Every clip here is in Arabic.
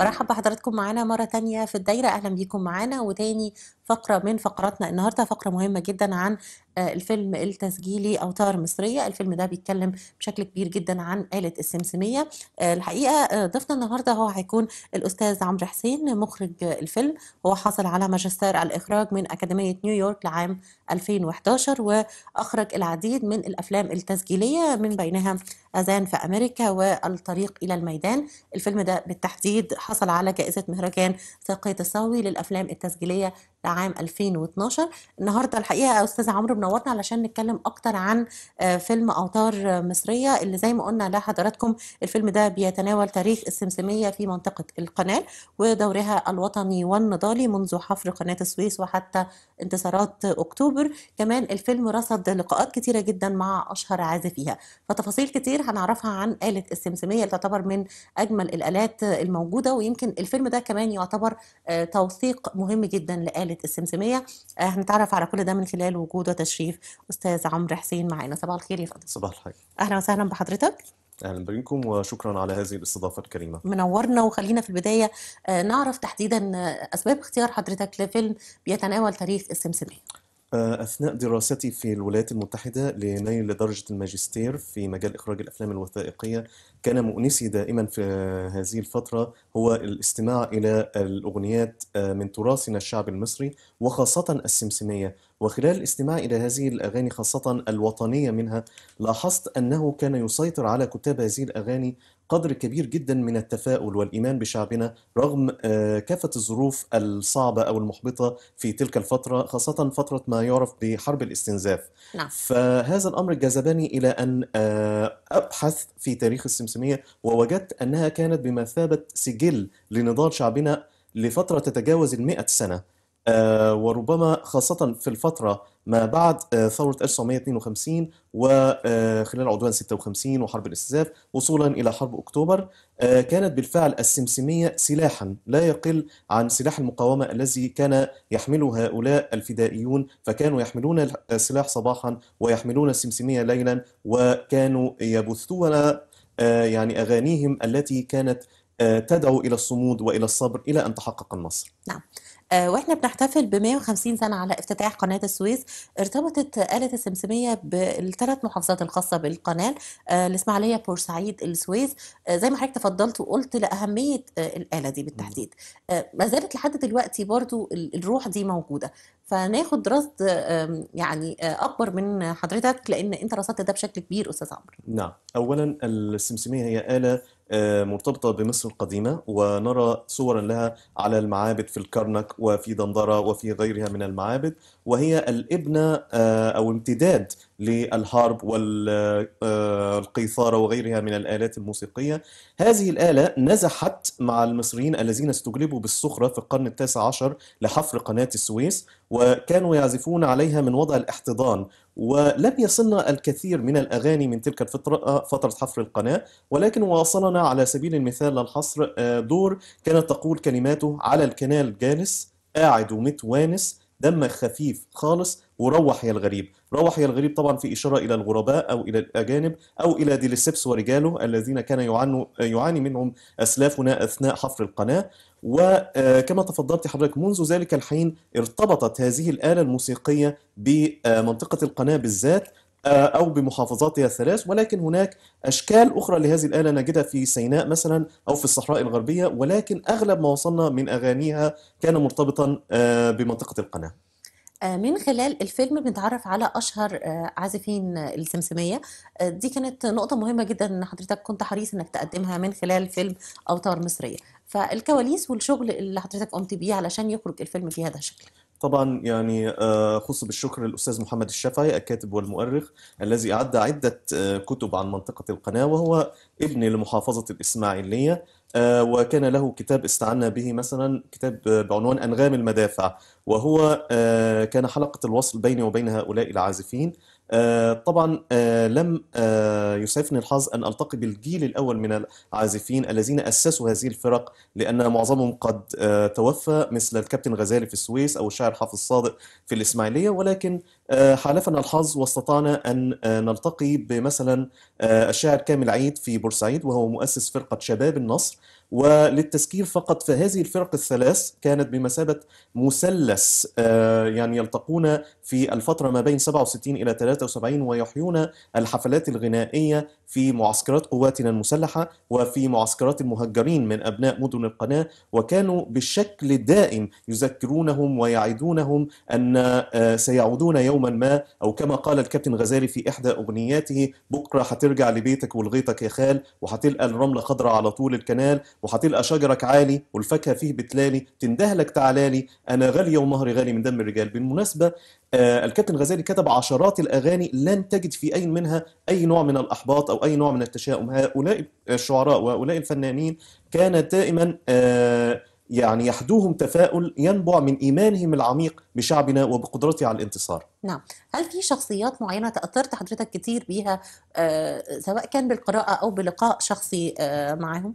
برحب بحضراتكم معانا مرة تانية في الدايرة أهلا بيكم معانا وتاني فقرة من فقراتنا النهاردة فقرة مهمة جدا عن آه، الفيلم التسجيلي أوتار مصرية الفيلم ده بيتكلم بشكل كبير جدا عن آلة السمسمية آه، الحقيقة آه، ضيفنا النهاردة هو هيكون الأستاذ عمرو حسين مخرج الفيلم هو حصل على ماجستير على الإخراج من أكاديمية نيويورك لعام 2011 وأخرج العديد من الأفلام التسجيلية من بينها أذان في أمريكا والطريق إلى الميدان الفيلم ده بالتحديد حصل على جائزة مهرجان ساقية الصاوي للأفلام التسجيلية لعام 2012 النهارده الحقيقه يا استاذ عمرو منورنا علشان نتكلم اكتر عن آه، فيلم اوتار آه، مصريه اللي زي ما قلنا لحضراتكم الفيلم ده بيتناول تاريخ السمسميه في منطقه القناه ودورها الوطني والنضالي منذ حفر قناه السويس وحتى انتصارات اكتوبر كمان الفيلم رصد لقاءات كتيره جدا مع اشهر عازفيها فتفاصيل كتير هنعرفها عن اله السمسميه اللي تعتبر من اجمل الالات الموجوده ويمكن الفيلم ده كمان يعتبر آه، توثيق مهم جدا لاله حالة السمسمية آه، هنتعرف على كل ده من خلال وجود وتشريف أستاذ عمرو حسين معانا صباح الخير يا فندم صباح الخير أهلا وسهلا بحضرتك اهلا بكم وشكرا على هذه الاستضافه الكريمه منورنا وخلينا في البدايه آه، نعرف تحديدا آه، اسباب اختيار حضرتك لفيلم بيتناول تاريخ السمسميه آه، أثناء دراستي في الولايات المتحدة لنيل درجة الماجستير في مجال إخراج الأفلام الوثائقية كان مؤنسي دائما في هذه الفترة هو الاستماع إلى الأغنيات آه، من تراثنا الشعبي المصري وخاصة السمسمية وخلال الاستماع إلى هذه الأغاني خاصة الوطنية منها لاحظت أنه كان يسيطر على كتاب هذه الأغاني قدر كبير جدا من التفاؤل والايمان بشعبنا رغم آه، كافه الظروف الصعبه او المحبطه في تلك الفتره خاصه فتره ما يعرف بحرب الاستنزاف. نعم. فهذا الامر جذبني الى ان آه، ابحث في تاريخ السمسميه ووجدت انها كانت بمثابه سجل لنضال شعبنا لفتره تتجاوز المئة سنه. آه، وربما خاصة في الفترة ما بعد آه، ثورة 1952 وخلال آه، عدوان 56 وحرب الاستنزاف وصولا إلى حرب أكتوبر كانت بالفعل السمسمية سلاحا لا يقل عن سلاح المقاومة الذي كان يحمله هؤلاء الفدائيون فكانوا يحملون السلاح صباحا ويحملون السمسمية ليلا وكانوا يبثون يعني أغانيهم التي كانت تدعو إلى الصمود وإلى الصبر إلى أن تحقق النصر نعم آه، واحنا بنحتفل ب 150 سنه على افتتاح قناه السويس ارتبطت آلة السمسميه بالثلاث محافظات الخاصه بالقناه آه، الاسماعيليه بورسعيد السويس آه، زي ما حضرتك تفضلت وقلت لاهميه الاله دي بالتحديد ما زالت لحد دلوقتي برضو الروح دي موجوده فناخد رصد يعني اكبر من حضرتك لان انت رصدت ده بشكل كبير استاذ عمرو نعم اولا السمسميه هي اله آه، مرتبطة بمصر القديمة ونرى صورا لها على المعابد في الكرنك وفي دندرة وفي غيرها من المعابد وهي الابنة آه، أو امتداد للهارب والقيثارة وغيرها من الآلات الموسيقية هذه الآلة نزحت مع المصريين الذين استجلبوا بالصخرة في القرن التاسع عشر لحفر قناة السويس وكانوا يعزفون عليها من وضع الاحتضان ولم يصلنا الكثير من الأغاني من تلك الفترة فترة حفر القناة ولكن واصلنا على سبيل المثال للحصر آه، دور كانت تقول كلماته على الكنال جالس قاعد ومتوانس دمك خفيف خالص وروح يا الغريب روح يا الغريب طبعا في إشارة إلى الغرباء أو إلى الأجانب أو إلى ديليسيبس ورجاله الذين كان يعاني منهم أسلافنا أثناء حفر القناة وكما آه، تفضلت حضرتك منذ ذلك الحين ارتبطت هذه الآلة الموسيقية بمنطقة القناة بالذات آه، أو بمحافظاتها الثلاث ولكن هناك أشكال أخرى لهذه الآلة نجدها في سيناء مثلا أو في الصحراء الغربية ولكن أغلب ما وصلنا من أغانيها كان مرتبطا آه، بمنطقة القناة آه، من خلال الفيلم بنتعرف على اشهر عازفين السمسميه دي كانت نقطه مهمه جدا ان حضرتك كنت حريص انك تقدمها من خلال فيلم اوتار مصريه فالكواليس والشغل اللي حضرتك قمت بيه علشان يخرج الفيلم في هذا الشكل طبعا يعني آه، خص بالشكر الاستاذ محمد الشافعي الكاتب والمؤرخ الذي اعد عده آه، كتب عن منطقه القناه وهو ابن لمحافظه الاسماعيليه آه، وكان له كتاب استعنا به مثلا كتاب بعنوان انغام المدافع وهو كان حلقه الوصل بيني وبين هؤلاء العازفين آه، طبعا آه، لم آه، يسعفني الحظ أن ألتقي بالجيل الأول من العازفين الذين أسسوا هذه الفرق لأن معظمهم قد توفى مثل الكابتن غزالي في السويس أو الشاعر حافظ صادق في الإسماعيلية ولكن حالفنا الحظ واستطعنا أن نلتقي بمثلا الشاعر كامل عيد في بورسعيد وهو مؤسس فرقة شباب النصر وللتذكير فقط فهذه الفرق الثلاث كانت بمثابة مثلث آه، يعني يلتقون في الفترة ما بين 67 إلى 73 ويحيون الحفلات الغنائية في معسكرات قواتنا المسلحة وفي معسكرات المهجرين من أبناء مدن القناة وكانوا بالشكل الدائم يذكرونهم ويعدونهم أن آه، سيعودون يوما ما أو كما قال الكابتن غزالي في إحدى أغنياته بكرة هترجع لبيتك ولغيتك يا خال وهتلقى الرملة خضراء على طول الكنال وهتلقى اشجرك عالي والفاكهه فيه بتلالي تندهلك تعالالي انا غالي ومهري غالي من دم الرجال بالمناسبه آه الكابتن غزالي كتب عشرات الاغاني لن تجد في اي منها اي نوع من الاحباط او اي نوع من التشاؤم هؤلاء الشعراء وهؤلاء الفنانين كان دائما آه يعني يحدوهم تفاؤل ينبع من ايمانهم العميق بشعبنا وبقدرته على الانتصار. نعم، هل في شخصيات معينه تاثرت حضرتك كتير بيها آه سواء كان بالقراءه او بلقاء شخصي آه معهم؟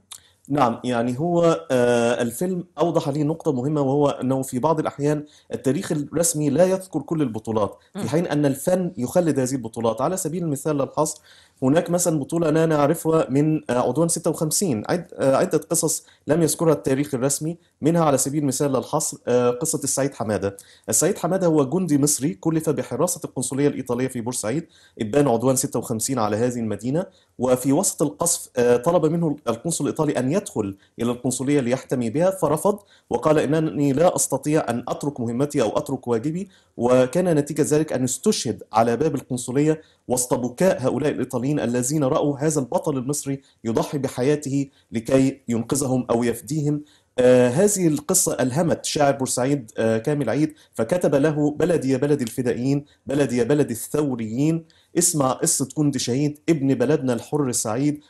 نعم يعني هو آه، الفيلم أوضح لي نقطة مهمة وهو أنه في بعض الأحيان التاريخ الرسمي لا يذكر كل البطولات في حين أن الفن يخلد هذه البطولات على سبيل المثال للحصر هناك مثلا بطولة لا نعرفها من آه، عدوان 56 آه، عدة قصص لم يذكرها التاريخ الرسمي منها على سبيل المثال للحصر آه، قصة السعيد حمادة السعيد حمادة هو جندي مصري كلف بحراسة القنصلية الإيطالية في بورسعيد إبان عدوان 56 على هذه المدينة وفي وسط القصف طلب منه القنصل الإيطالي أن يدخل إلى القنصلية ليحتمي بها فرفض وقال إنني لا أستطيع أن أترك مهمتي أو أترك واجبي وكان نتيجة ذلك أن استشهد على باب القنصلية وسط بكاء هؤلاء الإيطاليين الذين رأوا هذا البطل المصري يضحي بحياته لكي ينقذهم أو يفديهم آه هذه القصة ألهمت شاعر بورسعيد آه كامل عيد فكتب له بلدي يا بلد الفدائيين بلدي يا بلد الثوريين اسمع قصة جند شهيد ابن بلدنا الحر سعيد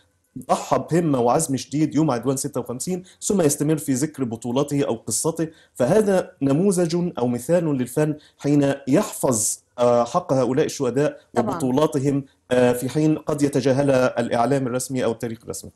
ضحى بهمة وعزم شديد يوم عدوان 56 ثم يستمر في ذكر بطولته أو قصته فهذا نموذج أو مثال للفن حين يحفظ حق هؤلاء الشهداء وبطولاتهم آه، في حين قد يتجاهلها الاعلام الرسمي او التاريخ الرسمي.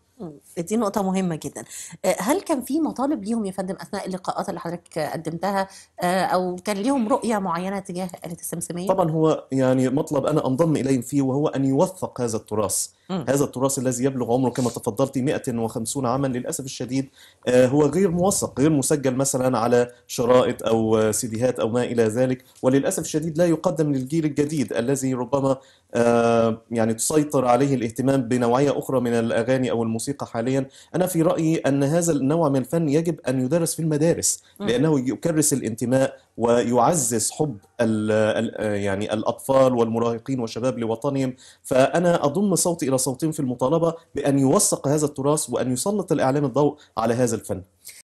دي نقطة مهمة جدا. آه، هل كان في مطالب ليهم يا فندم اثناء اللقاءات اللي حضرتك قدمتها آه، او كان ليهم رؤية معينة تجاه آلة السمسمية؟ طبعا هو يعني مطلب انا انضم اليهم فيه وهو ان يوثق هذا التراث. م. هذا التراث الذي يبلغ عمره كما تفضلت 150 عاما للاسف الشديد هو غير موثق، غير مسجل مثلا على شرائط او سيديهات او ما الى ذلك، وللاسف الشديد لا يقدم للجيل الجديد الذي ربما يعني تسيطر عليه الاهتمام بنوعية أخرى من الأغاني أو الموسيقى حاليا أنا في رأيي أن هذا النوع من الفن يجب أن يدرس في المدارس لأنه يكرس الانتماء ويعزز حب يعني الأطفال والمراهقين والشباب لوطنهم فأنا أضم صوتي إلى صوتهم في المطالبة بأن يوثق هذا التراث وأن يسلط الإعلام الضوء على هذا الفن